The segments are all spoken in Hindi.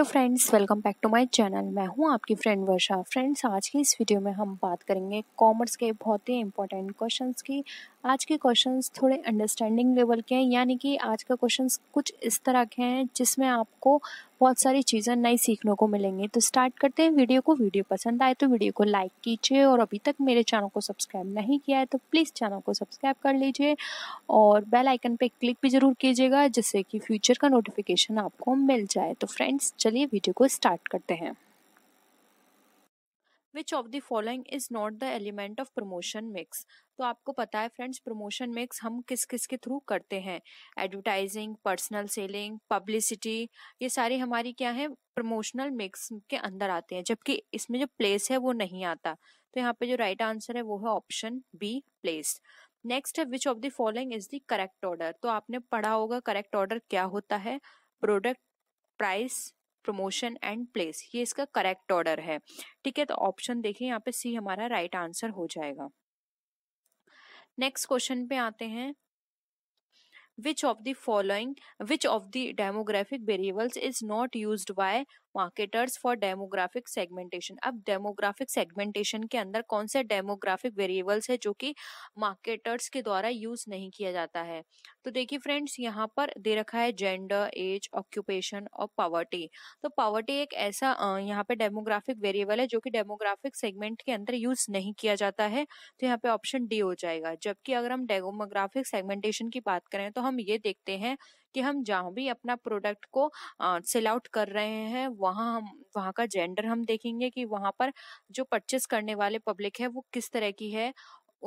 Hello friends welcome back to my channel मैं हूं आपकी फ्रेंड वर्षा फ्रेंड्स आज की इस वीडियो में हम बात करेंगे कॉमर्स के बहुत ही इंपॉर्टेंट क्वेश्चंस की आज के क्वेश्चंस थोड़े अंडरस्टैंडिंग लेवल के हैं यानी कि आज का क्वेश्चंस कुछ इस तरह के हैं जिसमें आपको बहुत सारी चीज़ें नई सीखने को मिलेंगी तो स्टार्ट करते हैं वीडियो को वीडियो पसंद आए तो वीडियो को लाइक कीजिए और अभी तक मेरे चैनल को सब्सक्राइब नहीं किया है तो प्लीज़ चैनल को सब्सक्राइब कर लीजिए और बेल आइकन पर क्लिक भी ज़रूर कीजिएगा जिससे कि फ्यूचर का नोटिफिकेशन आपको मिल जाए तो फ्रेंड्स चलिए वीडियो को स्टार्ट करते हैं which of the following is not the element of promotion mix तो आपको पता है फ्रेंड्स प्रमोशन मिक्स हम किस किस के थ्रू करते हैं एडवर्टाइजिंग पर्सनल सेलिंग पब्लिसिटी ये सारी हमारी क्या है प्रमोशनल मिक्स के अंदर आते हैं जबकि इसमें जो प्लेस है वो नहीं आता तो यहाँ पे जो राइट right आंसर है वो है ऑप्शन बी प्लेस नेक्स्ट है which of the following is the correct order तो आपने पढ़ा होगा करेक्ट ऑर्डर क्या होता है product price promotion and place ये इसका करेक्ट ऑर्डर है ठीक है तो ऑप्शन देखिए यहाँ पे सी हमारा राइट right आंसर हो जाएगा नेक्स्ट क्वेश्चन पे आते हैं which of the following which of the demographic variables is not used by marketers for demographic segmentation अब डेमोग्राफिक सेगमेंटेशन के अंदर कौन से डेमोग्राफिक वेरिएबल्स है जो कि मार्केटर्स के द्वारा यूज नहीं किया जाता है तो देखिए फ्रेंड्स यहाँ पर दे रखा है जेंडर एज ऑक्यूपेशन और पावर्टी तो पावर्टी एक ऐसा यहाँ पे डेमोग्राफिक वेरिएबल है जो कि डेमोग्राफिक सेगमेंट के अंदर यूज नहीं किया जाता है तो यहाँ पे ऑप्शन डी हो जाएगा जबकि अगर हम डेमोग्राफिक सेगमेंटेशन की बात करें तो हम ये देखते हैं कि हम जहाँ भी अपना प्रोडक्ट को सेल आउट कर रहे हैं वहाँ हम वहाँ का जेंडर हम देखेंगे कि वहाँ पर जो परचेस करने वाले पब्लिक है वो किस तरह की है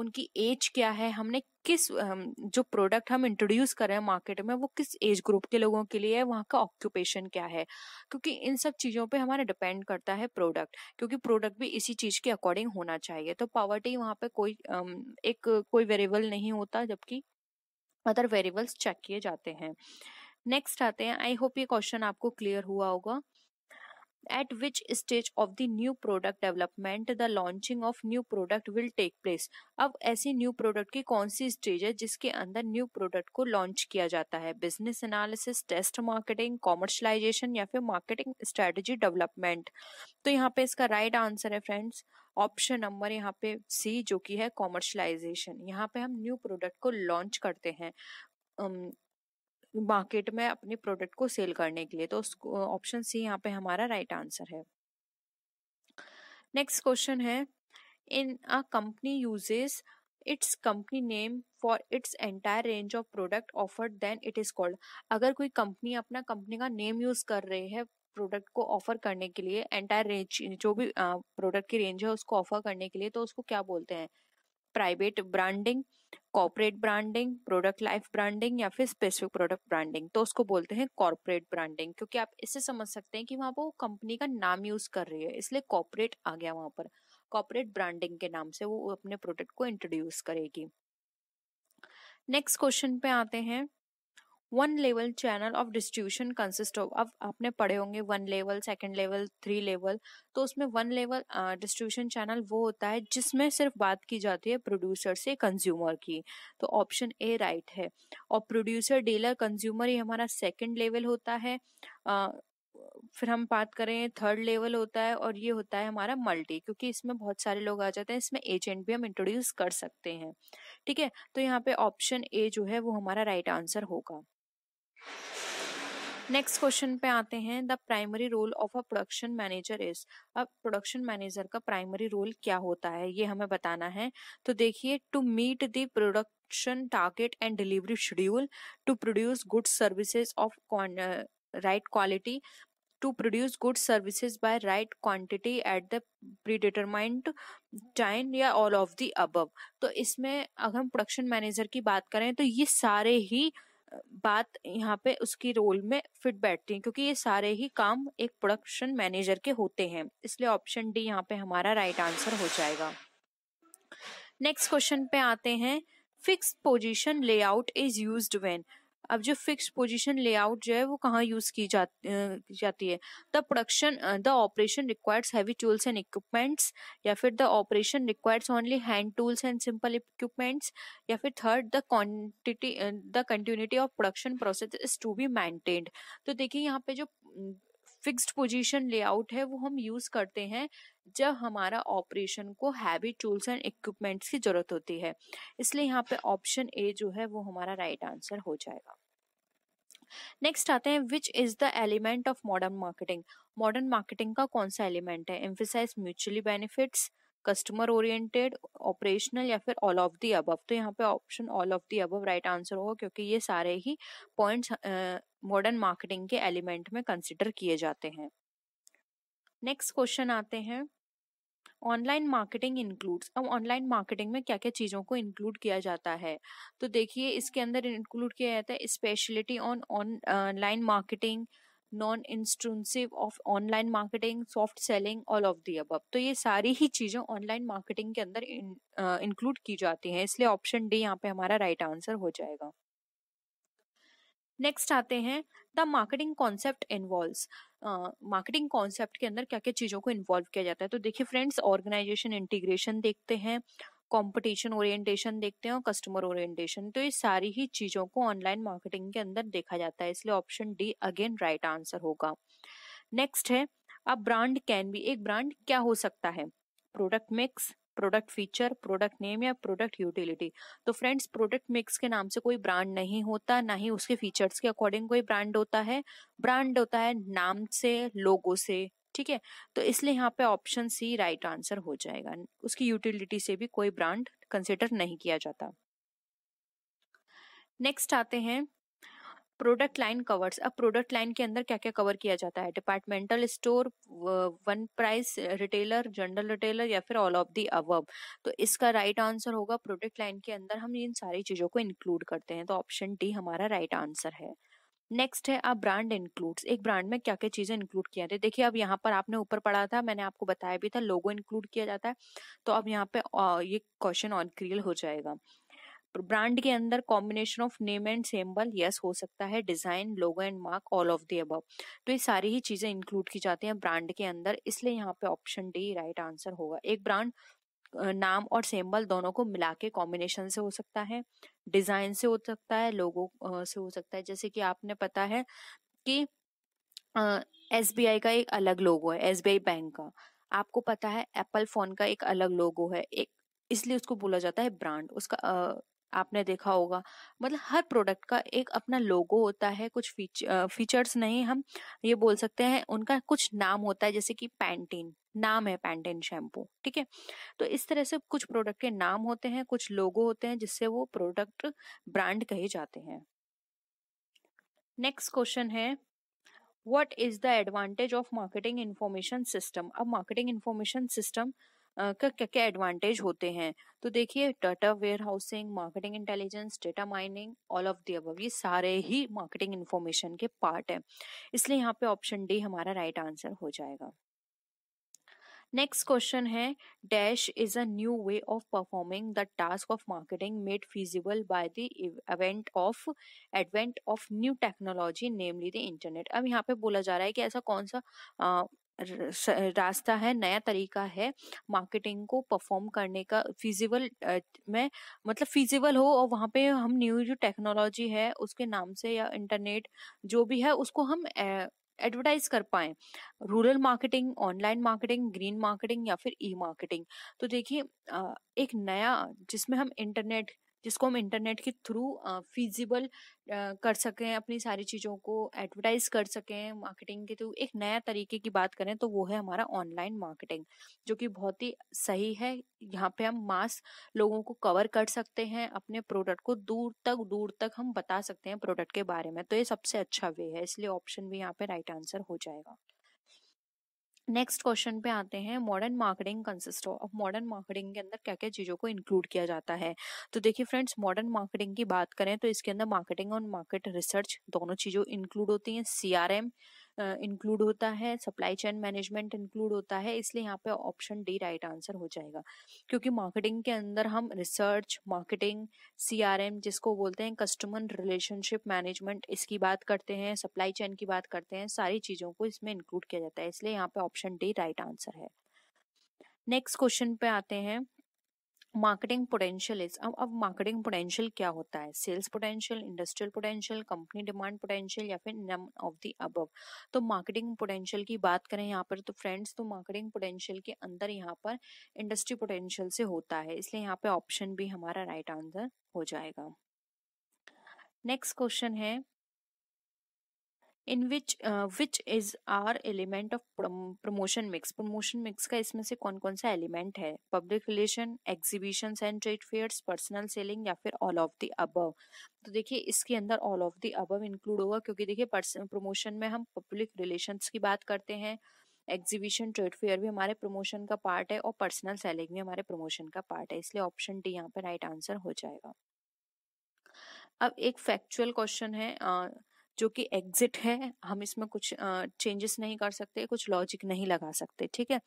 उनकी एज क्या है हमने किस जो प्रोडक्ट हम इंट्रोड्यूस कर रहे हैं मार्केट में वो किस एज ग्रुप के लोगों के लिए है वहाँ का ऑक्यूपेशन क्या है क्योंकि इन सब चीज़ों पे हमारा डिपेंड करता है प्रोडक्ट क्योंकि प्रोडक्ट भी इसी चीज़ के अकॉर्डिंग होना चाहिए तो पावर्टी वहाँ पे कोई एक कोई वेरिएबल नहीं होता जबकि अदर वेरिएबल्स चेक किए जाते हैं नेक्स्ट आते हैं आई होप ये क्वेश्चन आपको क्लियर हुआ होगा at which stage of the new product development the launching of new product will take place अब ऐसी new product की कौन सी stage है जिसके अंदर new product को launch किया जाता है business analysis test marketing commercialization या फिर marketing strategy development तो यहाँ पे इसका right answer है friends ऑप्शन नंबर यहाँ पे सी जो कि है कॉमर्शलाइजेशन यहाँ पे हम न्यू प्रोडक्ट को लॉन्च करते हैं मार्केट में अपने प्रोडक्ट को सेल करने के लिए तो ऑप्शन सी यहाँ पे हमारा राइट right आंसर है नेक्स्ट क्वेश्चन है in a company uses its company name for its entire range of product offered then it is called अगर कोई कंपनी अपना कंपनी का नेम यूज कर रही है प्रोडक्ट को ऑफर करने के लिए एंटायर रेंज जो भी प्रोडक्ट की रेंज है उसको ऑफर करने के लिए तो उसको क्या बोलते हैं private branding corporate branding product life branding या फिर स्पेसिफिक प्रोडक्ट ब्रांडिंग तो उसको बोलते हैं कॉर्पोरेट ब्रांडिंग क्योंकि आप इससे समझ सकते हैं कि वहाँ पर वो कंपनी का नाम यूज कर रही है इसलिए कॉर्पोरेट आ गया वहाँ पर कॉर्पोरेट ब्रांडिंग के नाम से वो अपने प्रोडक्ट को इंट्रोड्यूस करेगी नेक्स्ट क्वेश्चन पे आते हैं one level channel of distribution consist of अब आपने पढ़े होंगे one level second level three level तो उसमें वन लेवल डिस्ट्रीब्यूशन चैनल वो होता है जिसमें सिर्फ बात की जाती है प्रोड्यूसर से कंज्यूमर की तो ऑप्शन ए राइट है और प्रोड्यूसर डीलर कंज्यूमर ये हमारा सेकेंड लेवल होता है आ, फिर हम बात करें थर्ड लेवल होता है और ये होता है हमारा मल्टी क्योंकि इसमें बहुत सारे लोग आ जाते हैं इसमें एजेंट भी हम इंट्रोड्यूस कर सकते हैं ठीक है तो यहाँ पे ऑप्शन ए जो है वो हमारा राइट right आंसर होगा नेक्स्ट क्वेश्चन पे आते हैं the primary role of a production manager is अब प्रोडक्शन मैनेजर का प्राइमरी रोल क्या होता है ये हमें बताना है तो देखिए to meet the production target and delivery schedule to produce good services of right quality to produce good services by right quantity at the predetermined time या ऑल ऑफ द अबव तो इसमें अगर हम प्रोडक्शन मैनेजर की बात करें तो ये सारे ही बात यहाँ पे उसकी रोल में फिट बैठती है क्योंकि ये सारे ही काम एक प्रोडक्शन मैनेजर के होते हैं इसलिए ऑप्शन डी यहाँ पे हमारा राइट आंसर हो जाएगा नेक्स्ट क्वेश्चन पे आते हैं fix position layout is use when अब जो फिक्स पोजीशन लेआउट जो है वो कहाँ यूज की जाती है the production the operation requires heavy tools and equipments या फिर the operation requires only hand tools and simple equipments या फिर third the quantity the continuity of production process is to be maintained तो देखिए यहाँ पे जो फिक्स्ड पोजीशन लेआउट है वो हम यूज करते हैं जब हमारा ऑपरेशन को हैवी टूल्स एंड इक्विपमेंट्स की जरूरत होती है इसलिए यहाँ पे ऑप्शन ए जो है वो हमारा राइट right आंसर हो जाएगा नेक्स्ट आते हैं which is the element of modern marketing modern marketing का कौन सा एलिमेंट है emphasize mutually benefits customer oriented operational या फिर ऑल ऑफ दी अबव तो यहाँ पे option all of the above right answer होगा क्योंकि ये सारे ही पॉइंट्स मॉडर्न मार्केटिंग के एलिमेंट में कंसिडर किए जाते हैं नेक्स्ट क्वेश्चन आते हैं ऑनलाइन मार्केटिंग इंक्लूड्स अब ऑनलाइन मार्केटिंग में क्या क्या चीज़ों को इंक्लूड किया जाता है तो देखिए इसके अंदर इंक्लूड किया जाता है speciality on online marketing non intrusive of online marketing soft selling all of the अब तो ये सारी ही चीज़ें ऑनलाइन मार्केटिंग के अंदर इंक्लूड uh, की जाती हैं इसलिए ऑप्शन डी यहाँ पे हमारा राइट right आंसर हो जाएगा नेक्स्ट आते हैं the marketing concept involve marketing concept के अंदर क्या क्या चीज़ों को इन्वॉल्व किया जाता है तो देखिए फ्रेंड्स ऑर्गेनाइजेशन इंटीग्रेशन देखते हैं कंपटीशन ओरिएंटेशन देखते हैं और कस्टमर ओरिएंटेशन तो ये सारी ही चीज़ों को ऑनलाइन मार्केटिंग के अंदर देखा जाता है इसलिए option D again right answer होगा नेक्स्ट है अब ब्रांड कैन बी एक ब्रांड क्या हो सकता है product mix product feature product name या प्रोडक्ट यूटिलिटी तो फ्रेंड्स प्रोडक्ट मिक्स के नाम से कोई ब्रांड नहीं होता ना ही उसके फीचर्स के अकॉर्डिंग कोई ब्रांड होता है ब्रांड होता है नाम से लोगों से ठीक है तो इसलिए यहाँ पे ऑप्शन सी राइट आंसर हो जाएगा उसकी यूटिलिटी से भी कोई ब्रांड कंसिडर नहीं किया जाता नेक्स्ट आते हैं प्रोडक्ट लाइन कवर्स अब प्रोडक्ट लाइन के अंदर क्या क्या कवर किया जाता है departmental store one price retailer general retailer या फिर ऑल ऑफ दी अवब तो इसका राइट right आंसर होगा प्रोडक्ट लाइन के अंदर हम इन सारी चीजों को इंक्लूड करते हैं तो ऑप्शन डी हमारा राइट right आंसर है नेक्स्ट है आप ब्रांड इंक्लूड्स एक ब्रांड में क्या क्या चीज़ें इंक्लूड किया जाती है देखिए अब यहाँ पर आपने ऊपर पढ़ा था मैंने आपको बताया भी था लोगो इंक्लूड किया जाता है तो अब यहाँ पे ये क्वेश्चन ऑन क्रियल हो जाएगा ब्रांड के अंदर combination of name and symbol yes हो सकता है design logo and mark all of the above तो ये सारी ही चीजें इंक्लूड की जाती हैं ब्रांड के अंदर इसलिए यहाँ पे ऑप्शन डी राइट आंसर होगा एक ब्रांड नाम और सिंबल दोनों को मिला के कॉम्बिनेशन से हो सकता है डिजाइन से हो सकता है लोगो से हो सकता है जैसे कि आपने पता है कि एस बी आई का एक अलग लोगो है एस बी आई बैंक का आपको पता है एप्पल फोन का एक अलग लोगो है एक इसलिए उसको बोला जाता है ब्रांड उसका आपने देखा होगा मतलब हर प्रोडक्ट का एक अपना लोगो होता है कुछ फीच, फीचर्स नहीं हम ये बोल सकते हैं उनका कुछ नाम होता है जैसे कि पैंटीन नाम है पैंटीन शैम्पू ठीक है तो इस तरह से कुछ प्रोडक्ट के नाम होते हैं कुछ लोगो होते हैं जिससे वो प्रोडक्ट ब्रांड कहे जाते हैं नेक्स्ट क्वेश्चन है what is the advantage of marketing information system अब मार्केटिंग इन्फॉर्मेशन सिस्टम का क्या क्या एडवांटेज होते हैं तो देखिए data warehousing marketing intelligence data mining all of the above ये सारे ही मार्केटिंग इन्फॉर्मेशन के पार्ट हैं इसलिए यहाँ पे ऑप्शन डी हमारा राइट right आंसर हो जाएगा नेक्स्ट क्वेश्चन है dash is a new way of performing the task of marketing made feasible by the event of advent of new technology namely the internet अब यहाँ पे बोला जा रहा है कि ऐसा कौन सा रास्ता है नया तरीका है मार्केटिंग को परफॉर्म करने का फिजिबल में मतलब फिजिबल हो और वहाँ पे हम न्यू जो टेक्नोलॉजी है उसके नाम से या इंटरनेट जो भी है उसको हम एडवर्टाइज कर पाए rural marketing online marketing green marketing या फिर ई मार्केटिंग तो देखिए एक नया जिसमें हम इंटरनेट जिसको हम इंटरनेट के थ्रू फिजिबल कर सकें अपनी सारी चीज़ों को एडवर्टाइज कर सकें मार्केटिंग के थ्रू एक नया तरीके की बात करें तो वो है हमारा ऑनलाइन मार्केटिंग जो कि बहुत ही सही है यहाँ पे हम मास लोगों को कवर कर सकते हैं अपने प्रोडक्ट को दूर तक दूर तक हम बता सकते हैं प्रोडक्ट के बारे में तो ये सबसे अच्छा वे है इसलिए ऑप्शन भी यहाँ पे राइट आंसर हो जाएगा नेक्स्ट क्वेश्चन पे आते हैं modern marketing consist of modern marketing के अंदर क्या क्या चीज़ों को इंक्लूड किया जाता है तो देखिए फ्रेंड्स मॉडर्न मार्केटिंग की बात करें तो इसके अंदर मार्केटिंग और मार्केट रिसर्च दोनों चीजों इंक्लूड होती हैं सी इंक्लूड होता है सप्लाई चेन मैनेजमेंट इंक्लूड होता है इसलिए यहाँ पे ऑप्शन डी राइट आंसर हो जाएगा क्योंकि मार्केटिंग के अंदर हम रिसर्च मार्केटिंग सीआरएम जिसको बोलते हैं कस्टमर रिलेशनशिप मैनेजमेंट इसकी बात करते हैं सप्लाई चेन की बात करते हैं सारी चीज़ों को इसमें इंक्लूड किया जाता है इसलिए यहाँ पे ऑप्शन डी राइट आंसर है नेक्स्ट क्वेश्चन पे आते हैं मार्केटिंग पोटेंशियल इज अब अब मार्केटिंग पोटेंशियल क्या होता है sales potential industrial potential company demand potential या फिर नम ऑफ द अबव तो मार्केटिंग पोटेंशियल की बात करें यहाँ पर तो फ्रेंड्स तो मार्केटिंग पोटेंशियल के अंदर यहाँ पर इंडस्ट्री पोटेंशियल से होता है इसलिए यहाँ पे ऑप्शन भी हमारा राइट right आंसर हो जाएगा नेक्स्ट क्वेश्चन है in which which is are element of promotion mix promotion mix का इसमें से कौन कौन सा एलिमेंट है public relation exhibition and trade fairs personal selling या फिर ऑल ऑफ द अबव तो देखिए इसके अंदर all of the above include होगा क्योंकि देखिए प्रमोशन में हम पब्लिक रिलेशन की बात करते हैं एग्जीबिशन ट्रेड फेयर भी हमारे प्रमोशन का पार्ट है और पर्सनल सेलिंग भी हमारे प्रमोशन का पार्ट है इसलिए ऑप्शन डी यहाँ पर राइट आंसर हो जाएगा अब एक फैक्चुअल क्वेश्चन है uh, जो कि एग्जिट है हम इसमें कुछ चेंजेस नहीं कर सकते कुछ लॉजिक नहीं लगा सकते ठीक है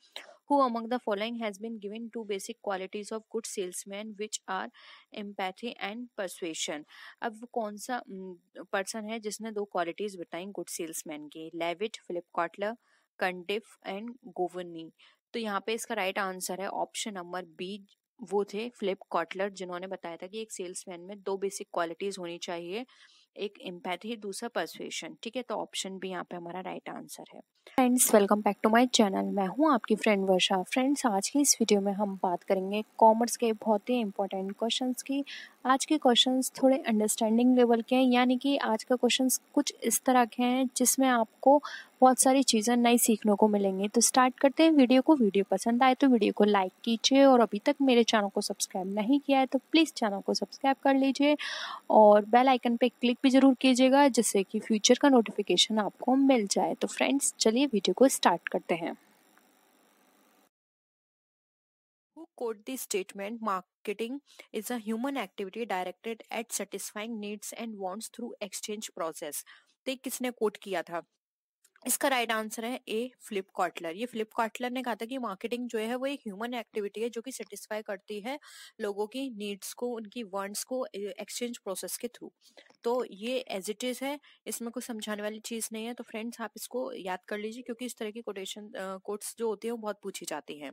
who among the following has been given two basic qualities of good salesman which are empathy and persuasion अब वो कौन सा पर्सन है जिसने दो क्वालिटीज बताई गुड सेल्समैन की Levitt Philip Kotler Cundiff and Govoni तो यहाँ पे इसका राइट आंसर है ऑप्शन नंबर बी वो थे फ्लिप कॉटलर जिन्होंने बताया था कि एक सेल्समैन में दो बेसिक क्वालिटीज होनी चाहिए एक एम्पैथी दूसरा परसुएशन ठीक है तो ऑप्शन भी यहाँ पे हमारा राइट आंसर है friends welcome back to my channel मैं हूँ आपकी फ्रेंड वर्षा फ्रेंड्स आज की इस वीडियो में हम बात करेंगे कॉमर्स के बहुत ही इंपॉर्टेंट क्वेश्चंस की आज के क्वेश्चंस थोड़े अंडरस्टैंडिंग लेवल के हैं यानी कि आज का क्वेश्चंस कुछ इस तरह के हैं जिसमें आपको बहुत सारी चीज़ें नई सीखने को मिलेंगी तो स्टार्ट करते हैं वीडियो को वीडियो पसंद आए तो वीडियो को लाइक कीजिए और अभी तक मेरे चैनल को सब्सक्राइब नहीं किया है तो प्लीज़ चैनल को सब्सक्राइब कर लीजिए और बेल आइकन पे क्लिक भी ज़रूर कीजिएगा जिससे कि फ्यूचर का नोटिफिकेशन आपको मिल जाए तो फ्रेंड्स चलिए वीडियो को स्टार्ट करते हैं Who quote the statement marketing is a human activity directed at satisfying needs and wants through exchange process. तो किसने कोट किया था इसका राइट right आंसर है ए फ्लिप कॉटलर ये फ्लिप कॉटलर ने कहा था कि मार्केटिंग जो है वो एक ह्यूमन एक्टिविटी है जो कि सेटिस्फाई करती है लोगों की नीड्स को उनकी वांट्स को एक्सचेंज प्रोसेस के थ्रू तो ये एज इट इज है इसमें कोई समझाने वाली चीज नहीं है तो फ्रेंड्स आप इसको याद कर लीजिए क्योंकि इस तरह की कोटेशन कोट्स जो होती है वो बहुत पूछी जाती है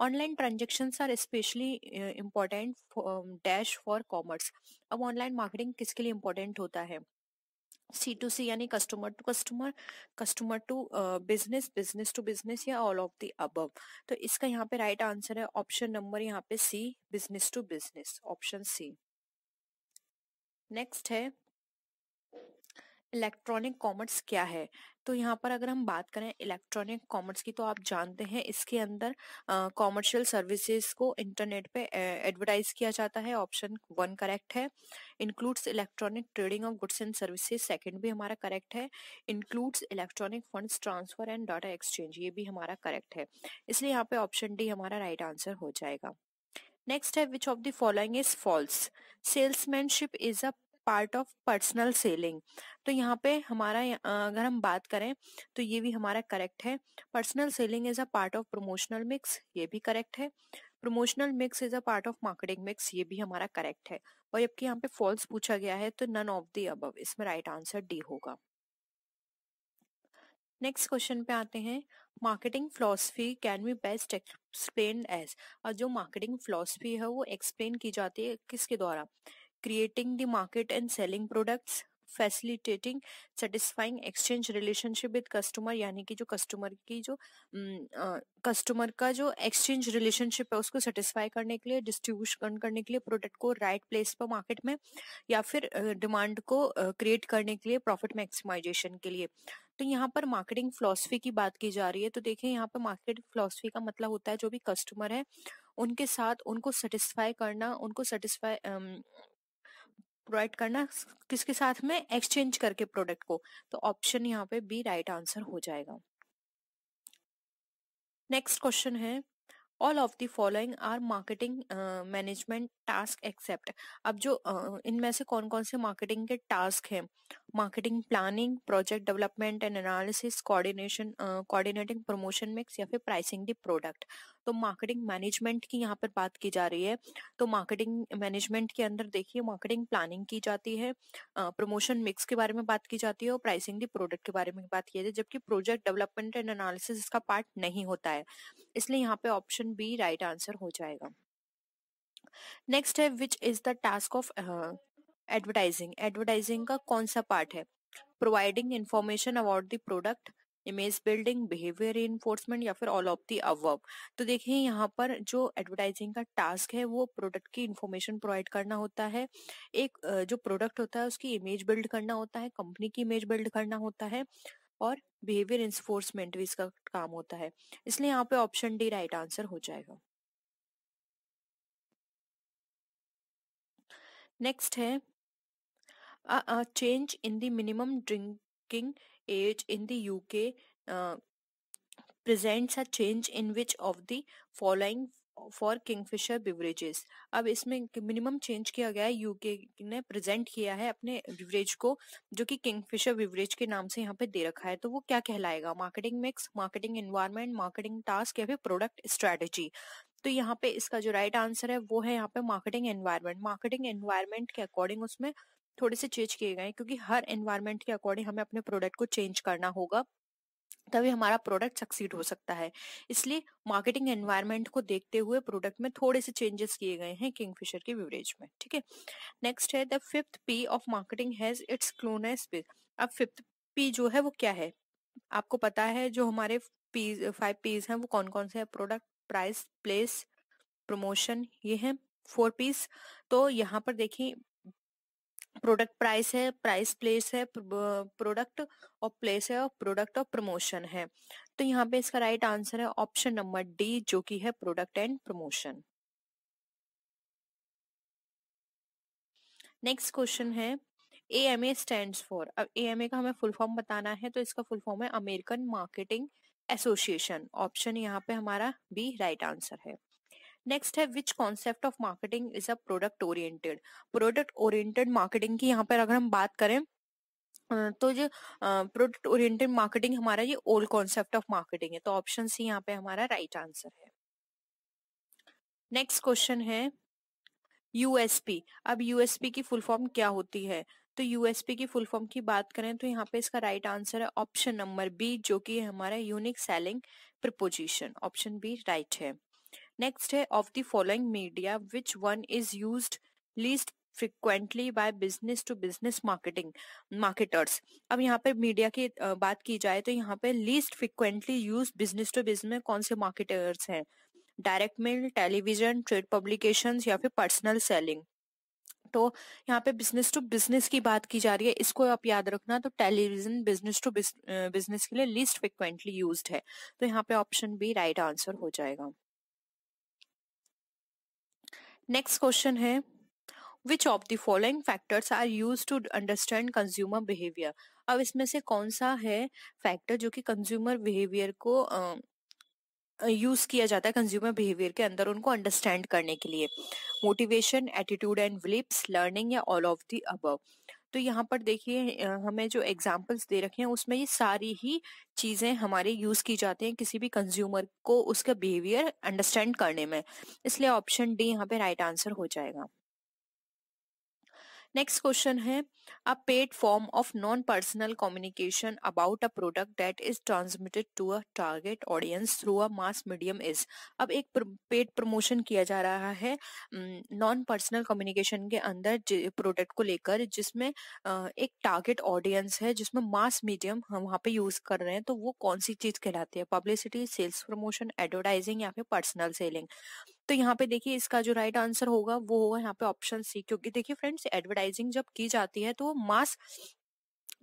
online transactions are especially uh, important for, um, dash for commerce अब online marketing किसके लिए important होता है सी टू सी यानी customer to customer customer to business business to business या ऑल ऑफ दी अब तो इसका यहाँ पे राइट right आंसर है ऑप्शन नंबर यहाँ पे C business to business option C next है इलेक्ट्रॉनिक कॉमर्स क्या है तो यहाँ पर अगर हम बात करें इलेक्ट्रॉनिक कॉमर्स की तो आप जानते हैं इसके अंदर कॉमर्शियल सर्विसेज को इंटरनेट पे एडवर्टाइज किया जाता है ऑप्शन वन करेक्ट है includes electronic trading of goods and services second भी हमारा करेक्ट है includes electronic funds transfer and data exchange ये भी हमारा करेक्ट है इसलिए यहाँ पे ऑप्शन डी हमारा राइट right आंसर हो जाएगा नेक्स्ट है which of the following is false salesmanship is a part of personal selling तो यहाँ पे हमारा अगर हम बात करें तो ये भी हमारा करेक्ट है personal selling is a part of promotional mix ये भी करेक्ट है promotional mix is a part of marketing mix ये भी हमारा करेक्ट है और जबकि यहाँ पे फॉल्स पूछा गया है तो नन ऑफ दी अबव इसमें राइट आंसर डी होगा नेक्स्ट क्वेश्चन पे आते हैं marketing philosophy can be best explain as और जो मार्केटिंग फिलोसफी है वो एक्सप्लेन की जाती है किसके द्वारा creating the market and selling products facilitating satisfying exchange relationship with customer यानी कि जो कस्टमर की जो कस्टमर का जो एक्सचेंज रिलेशनशिप है उसको सेटिस्फाई करने के लिए डिस्ट्रीब्यूशन करने के लिए प्रोडक्ट को राइट right प्लेस पर मार्केट में या फिर डिमांड uh, को क्रिएट uh, करने के लिए प्रॉफिट मैक्सिमाइजेशन के लिए तो यहाँ पर मार्केटिंग फिलोसफी की बात की जा रही है तो देखिए यहाँ पर मार्केट फिलोसफी का मतलब होता है जो भी कस्टमर है उनके साथ उनको सेटिस्फाई करना उनको सेटिस्फाई प्रोवाइड करना किसके साथ में एक्सचेंज करके प्रोडक्ट को तो ऑप्शन यहाँ पे बी राइट आंसर हो जाएगा नेक्स्ट क्वेश्चन है all of the following are marketing management task except अब जो इनमें से कौन कौन से मार्केटिंग के टास्क हैं marketing planning project development and analysis coordination coordinating promotion mix या फिर प्राइसिंग द प्रोडक्ट तो मार्केटिंग मैनेजमेंट की यहाँ पर बात की जा रही है तो मार्केटिंग मैनेजमेंट के अंदर देखिए मार्केटिंग प्लानिंग की जाती है प्रमोशन मिक्स के बारे में बात की जाती है और प्राइसिंग दी प्रोडक्ट के बारे में बात की जाती है जबकि प्रोजेक्ट डेवलपमेंट एंड एनालिसिस इसका पार्ट नहीं होता है इसलिए यहाँ पे ऑप्शन बी राइट आंसर हो जाएगा नेक्स्ट है which is the task of advertising advertising का कौन सा पार्ट है providing information about the product image building behaviour reinforcement या फिर ऑल ऑफ दी अवब तो देखिए यहाँ पर जो एडवर्टाइजिंग का टास्क है वो प्रोडक्ट की इन्फॉर्मेशन प्रोवाइड करना होता है एक जो प्रोडक्ट होता है उसकी इमेज बिल्ड करना होता है कंपनी की इमेज बिल्ड करना होता है और बिहेवियर इन्फोर्समेंट भी इसका काम होता है इसलिए यहाँ पे ऑप्शन डी राइट आंसर हो जाएगा नेक्स्ट है change in the minimum drinking age in the UK presents a change in which of the following for Kingfisher beverages अब इसमें मिनिमम चेंज किया गया है यूके ने प्रेजेंट किया है अपने बिवरेज को जो कि किंगफिशर बिवरेज के नाम से यहाँ पे दे रखा है तो वो क्या कहलाएगा marketing mix marketing environment marketing task या फिर प्रोडक्ट स्ट्रेटेजी तो यहाँ पे इसका जो राइट right आंसर है वो है यहाँ पे मार्केटिंग एनवायरमेंट मार्केटिंग एनवायरमेंट के अकॉर्डिंग उसमें थोड़े से चेंज किए गए क्योंकि हर एनवायरमेंट के अकॉर्डिंग हमें अपने प्रोडक्ट को चेंज करना होगा तभी हमारा प्रोडक्ट सक्सीड हो सकता है इसलिए मार्केटिंग एनवायरमेंट को देखते हुए प्रोडक्ट में थोड़े से चेंजेस किए गए हैं किंगफिशर के विवरेज में ठीक है नेक्स्ट है the fifth P of marketing has its closeness अब फिफ्थ पी जो है वो क्या है आपको पता है जो हमारे पीज फाइव पीज हैं वो कौन कौन से है प्रोडक्ट प्राइस प्लेस प्रमोशन ये है फोर पीस तो यहाँ पर देखिए प्रोडक्ट प्राइस है प्राइस प्लेस है प्रोडक्ट और प्लेस है और प्रोडक्ट और प्रमोशन है तो यहाँ पे इसका राइट आंसर है ऑप्शन नंबर डी जो कि है product and promotion next question है A M A stand for अब ए एम ए का हमें फुल फॉर्म बताना है तो इसका फुल फॉर्म है अमेरिकन मार्केटिंग एसोसिएशन ऑप्शन यहाँ पे हमारा बी राइट आंसर है नेक्स्ट है which concept of marketing is a product oriented product oriented marketing की यहाँ पर अगर हम बात करें तो जो प्रोडक्ट ओरिएंटेड मार्केटिंग हमारा ये ओल्ड कॉन्सेप्ट ऑफ मार्केटिंग है तो ऑप्शन सी यहाँ पे हमारा राइट आंसर है नेक्स्ट क्वेश्चन है यूएसपी अब यूएसपी की फुल फॉर्म क्या होती है तो यूएसपी की फुल फॉर्म की बात करें तो यहाँ पे इसका राइट आंसर है ऑप्शन नंबर बी जो कि हमारा unique selling proposition option B right है नेक्स्ट है of the following media which one is use least frequently by business to business marketing marketers अब यहाँ पे मीडिया की बात की जाए तो यहाँ पे least frequently use business to business कौन से मार्केटर्स हैं direct mail television trade publication या फिर पर्सनल सेलिंग तो यहाँ पे बिजनेस टू बिजनेस की बात की जा रही है इसको आप याद रखना तो टेलीविजन बिजनेस टू बिजनेस के लिए लीस्ट फ्रिक्वेंटली यूज है तो यहाँ पे ऑप्शन बी राइट आंसर हो जाएगा नेक्स्ट क्वेश्चन है which of the following factors are use to understand consumer behaviour अब इसमें से कौन सा है फैक्टर जो कि कंज्यूमर बिहेवियर को यूज किया जाता है कंज्यूमर बिहेवियर के अंदर उनको अंडरस्टैंड करने के लिए motivation attitude and beliefs learning या ऑल ऑफ दी अबव तो यहाँ पर देखिए हमें जो एग्जाम्पल्स दे रखे हैं उसमें ये सारी ही चीज़ें हमारे यूज़ की जाती हैं किसी भी कंज्यूमर को उसका बिहेवियर अंडरस्टैंड करने में इसलिए ऑप्शन डी यहाँ पे राइट आंसर हो जाएगा नेक्स्ट क्वेश्चन है a paid form of non personal communication about a product that is transmitted to a target audience through a mass medium is अब एक पेड प्रमोशन किया जा रहा है नॉन पर्सनल कम्युनिकेशन के अंदर प्रोडक्ट को लेकर जिसमें एक टारगेट ऑडियंस है जिसमें मास मीडियम हम वहाँ पे यूज कर रहे हैं तो वो कौन सी चीज कहलाती है पब्लिसिटी सेल्स प्रमोशन एडवर्टाइजिंग या फिर पर्सनल सेलिंग तो यहाँ पे देखिए इसका जो राइट आंसर होगा वो होगा यहाँ पे ऑप्शन सी क्योंकि देखिए फ्रेंड्स एडवर्टाइजिंग जब की जाती है तो मास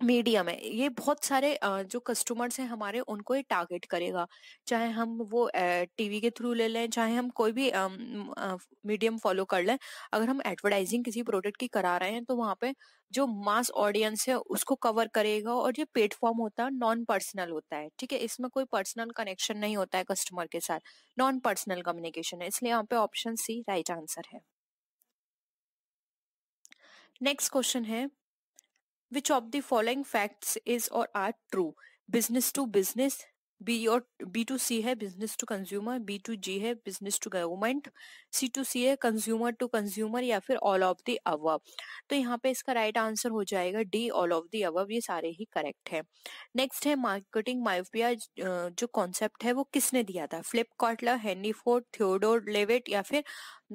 मीडियम है ये बहुत सारे जो कस्टमर्स हैं हमारे उनको ये टारगेट करेगा चाहे हम वो टीवी के थ्रू ले लें चाहे हम कोई भी मीडियम फॉलो कर लें अगर हम एडवर्टाइजिंग किसी प्रोडक्ट की करा रहे हैं तो वहाँ पे जो मास ऑडियंस है उसको कवर करेगा और ये प्लेटफॉर्म होता है नॉन पर्सनल होता है ठीक है इसमें कोई पर्सनल कनेक्शन नहीं होता है कस्टमर के साथ नॉन पर्सनल कम्युनिकेशन है इसलिए यहाँ पे ऑप्शन सी राइट आंसर है नेक्स्ट क्वेश्चन है Which of the following facts is or are true? Business to business, B और बी टू सी है business to consumer B to G है business to government C to C है कंज्यूमर टू कंज्यूमर या फिर ऑल ऑफ द अवब तो यहाँ पे इसका राइट right आंसर हो जाएगा D all of the above ये सारे ही करेक्ट है नेक्स्ट है मार्केटिंग माइफिया जो कॉन्सेप्ट है वो किसने दिया था Philip Kotler Henry Ford Theodore Levitt या फिर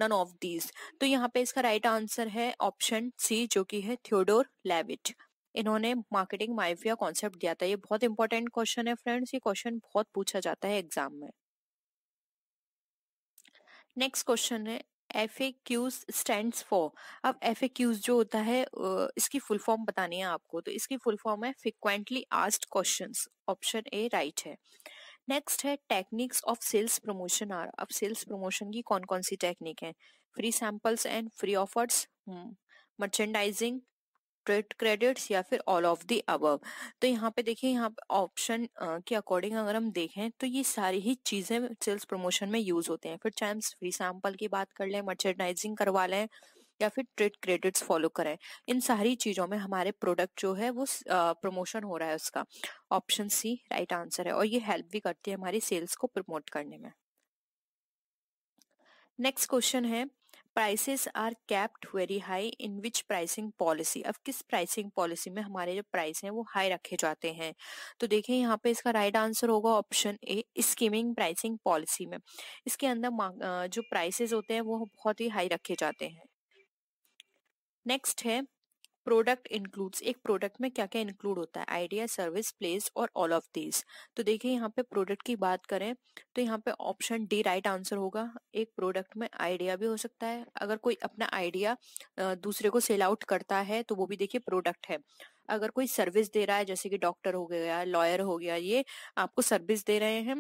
नन ऑफ दीज तो यहाँ पे इसका राइट right आंसर है ऑप्शन सी जो कि है थियोडोर लेविट इन्होंने मार्केटिंग माइफिया कॉन्सेप्ट दिया था ये बहुत इंपॉर्टेंट क्वेश्चन है फ्रेंड्स ये क्वेश्चन बहुत पूछा जाता है एग्जाम में नेक्स्ट क्वेश्चन है F A Qs stand for अब एफ ए क्यूज जो होता है इसकी फुल फॉर्म बतानी है आपको तो इसकी फुल फॉर्म है frequently asked question option A right है नेक्स्ट है techniques of sales promotion are अब सेल्स प्रमोशन की कौन कौन सी टेक्निक है free samples and free offers merchandising credit credits या फिर ऑल ऑफ दी अब तो यहाँ पे देखिए यहाँ ऑप्शन के अकॉर्डिंग अगर हम देखें तो ये सारी ही चीजें सेल्स प्रमोशन में यूज होते हैं फिर चाहे हम फ्री सैम्पल की बात कर लें मर्चेंडाइजिंग करवा लें या फिर ट्रेड क्रेडिट्स फॉलो करें इन सारी चीजों में हमारे प्रोडक्ट जो है वो प्रमोशन हो रहा है उसका ऑप्शन सी राइट आंसर है और ये हेल्प भी करती है हमारी सेल्स को प्रमोट करने में नेक्स्ट क्वेश्चन है prices are kept very high in which pricing policy अब किस प्राइसिंग पॉलिसी में हमारे जो प्राइस हैं वो हाई रखे जाते हैं तो देखिए यहाँ पे इसका राइट आंसर होगा option A skimming pricing policy में इसके अंदर जो प्राइसेस होते हैं वो बहुत ही हाई रखे जाते हैं नेक्स्ट है प्रोडक्ट इंक्लूड्स एक प्रोडक्ट में क्या क्या इंक्लूड होता है आइडिया सर्विस प्लेस और ऑल ऑफ दीज तो देखिए यहाँ पे प्रोडक्ट की बात करें तो यहाँ पे ऑप्शन डी राइट आंसर होगा एक प्रोडक्ट में आइडिया भी हो सकता है अगर कोई अपना आइडिया दूसरे को सेल आउट करता है तो वो भी देखिए प्रोडक्ट है अगर कोई सर्विस दे रहा है जैसे कि डॉक्टर हो गया लॉयर हो गया ये आपको सर्विस दे रहे हैं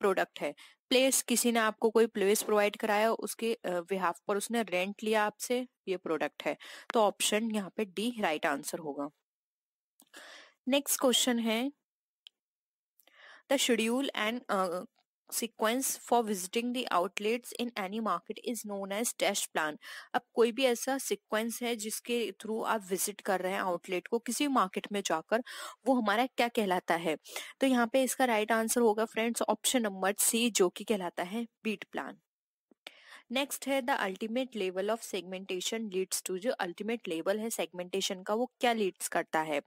प्रोडक्ट है प्लेस किसी ने आपको कोई प्लेस प्रोवाइड कराया उसके बिहाफ पर उसने रेंट लिया आपसे ये प्रोडक्ट है तो ऑप्शन यहाँ पे डी राइट आंसर होगा नेक्स्ट क्वेश्चन है the schedule and sequence for visiting the outlets in any market is known as dash plan अब कोई भी ऐसा सिक्वेंस है जिसके थ्रू आप विजिट कर रहे हैं आउटलेट को किसी भी मार्केट में जाकर वो हमारा क्या कहलाता है तो यहाँ पे इसका राइट right आंसर होगा फ्रेंड्स ऑप्शन नंबर सी जो कि कहलाता है बीट प्लान नेक्स्ट है the ultimate level of segmentation leads to जो अल्टीमेट लेवल है सेगमेंटेशन का वो क्या लीड्स करता है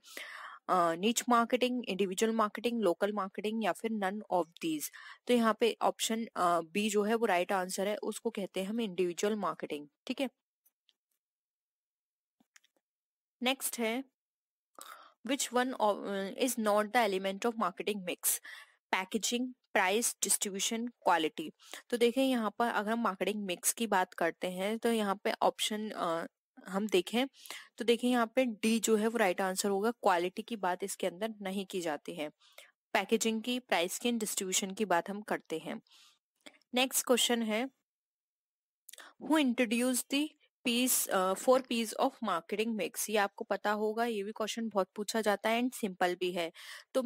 niche marketing individual marketing local marketing या फिर नन ऑफ दीज तो यहाँ पे ऑप्शन बी जो है वो राइट right आंसर है उसको कहते हैं हम इंडिविजुअल मार्केटिंग ठीक है नेक्स्ट है which one is not the element of marketing mix packaging price distribution quality तो देखें यहाँ पर अगर हम मार्केटिंग मिक्स की बात करते हैं तो यहाँ पे ऑप्शन हम देखें तो देखें यहाँ पे डी जो है वो राइट आंसर होगा क्वालिटी की बात इसके अंदर नहीं की जाती है पैकेजिंग की प्राइस की डिस्ट्रीब्यूशन की बात हम करते हैं नेक्स्ट क्वेश्चन है who introduce the Ps four Ps of marketing mix ये आपको पता होगा ये भी क्वेश्चन बहुत पूछा जाता है एंड सिंपल भी है तो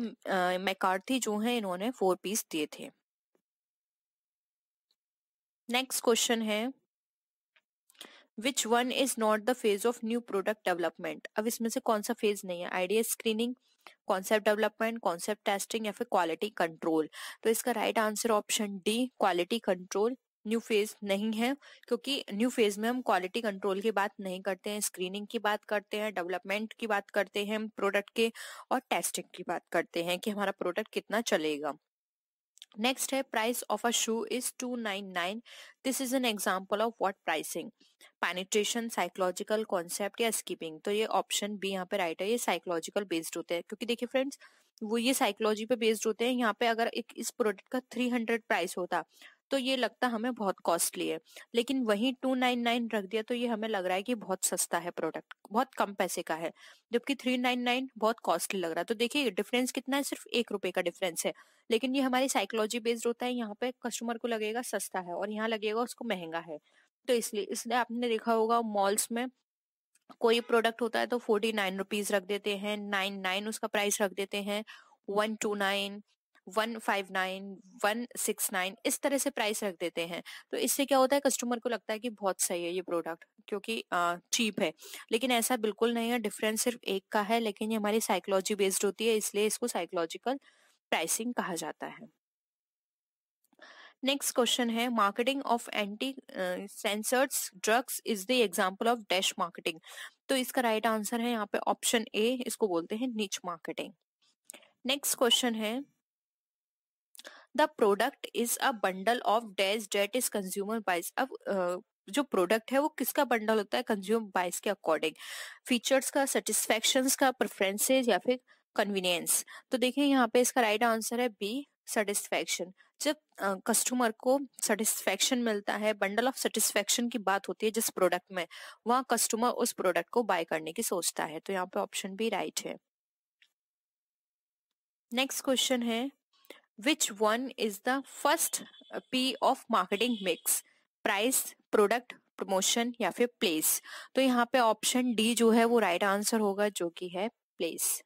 मैकार्थी uh, जो है इन्होंने फोर पीस दिए थे नेक्स्ट क्वेश्चन है which one is not the phase of new product development अब इसमें से कौन सा फेज नहीं है idea screening concept development concept testing या फिर क्वालिटी कंट्रोल तो इसका right answer option D quality control new phase नहीं है क्योंकि न्यू फेज में हम क्वालिटी कंट्रोल की बात नहीं करते हैं स्क्रीनिंग की बात करते हैं डेवलपमेंट की बात करते हैं प्रोडक्ट के और टेस्टिंग की बात करते हैं कि हमारा प्रोडक्ट कितना चलेगा नेक्स्ट है price of a shoe is nine this is an example of what pricing penetration psychological concept या स्कीपिंग तो ये ऑप्शन बी यहाँ पे राइट है ये साइकोलॉजिकल बेस्ड होते हैं क्योंकि देखिए फ्रेंड्स वो ये साइकोलॉजी पे बेस्ड होते हैं यहाँ पे अगर एक इस प्रोडक्ट का थ्री हंड्रेड प्राइस होता तो ये लगता हमें बहुत कॉस्टली है लेकिन वही टू नाइन नाइन रख दिया तो ये हमें लग रहा है कि बहुत सस्ता है प्रोडक्ट बहुत कम पैसे का है जबकि थ्री नाइन नाइन बहुत कॉस्टली लग रहा है तो देखिए डिफरेंस कितना है सिर्फ एक रुपए का डिफरेंस है लेकिन ये हमारी साइकोलॉजी बेस्ड होता है यहाँ पे कस्टमर को लगेगा सस्ता है और यहाँ लगेगा उसको महंगा है तो इसलिए इसलिए आपने देखा होगा मॉल्स में कोई प्रोडक्ट होता है तो फोर्टी नाइन रुपीज रख देते हैं नाइन नाइन उसका प्राइस रख देते हैं one two nine one five nine one six nine इस तरह से प्राइस रख देते हैं तो इससे क्या होता है कस्टमर को लगता है कि बहुत सही है ये प्रोडक्ट क्योंकि चीप है लेकिन ऐसा बिल्कुल नहीं है डिफरेंस सिर्फ एक का है लेकिन ये हमारी साइकोलॉजी बेस्ड होती है इसलिए इसको साइकोलॉजिकल प्राइसिंग कहा जाता है नेक्स्ट क्वेश्चन है marketing of anti cancers drugs is the example of dash marketing तो इसका राइट right आंसर है यहाँ पे ऑप्शन ए इसको बोलते हैं नीच मार्केटिंग नेक्स्ट क्वेश्चन है the product is a bundle of days that is consumer buys अब जो प्रोडक्ट है वो किसका बंडल होता है कंज्यूम बाइस के अकॉर्डिंग फीचर्स का सेटिस्फेक्शन का प्रेफरेंसेज या फिर कन्वीनियंस तो देखिए यहाँ पे इसका राइट right आंसर है बी सेटिस्फेक्शन जब कस्टमर को सेटिस्फेक्शन मिलता है बंडल ऑफ सेटिस्फेक्शन की बात होती है जिस प्रोडक्ट में वहाँ कस्टमर उस प्रोडक्ट को बाय करने की सोचता है तो यहाँ पे ऑप्शन भी राइट है नेक्स्ट क्वेश्चन है which one is the first p of marketing mix price product promotion या फिर प्लेस तो यहाँ पे ऑप्शन डी जो है वो राइट right आंसर होगा जो कि है प्लेस